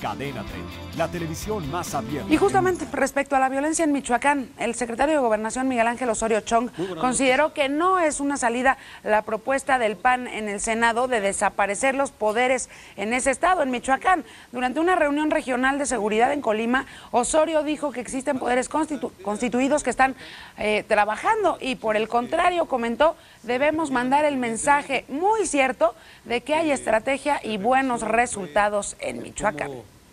Cadena 30, la televisión más abierta. Y justamente respecto a la violencia en Michoacán, el secretario de Gobernación Miguel Ángel Osorio Chong consideró que no es una salida la propuesta del PAN en el Senado de desaparecer los poderes en ese estado, en Michoacán. Durante una reunión regional de seguridad en Colima, Osorio dijo que existen poderes constituidos que están eh, trabajando y por el contrario comentó debemos mandar el mensaje muy cierto de que hay estrategia y buenos resultados en Michoacán.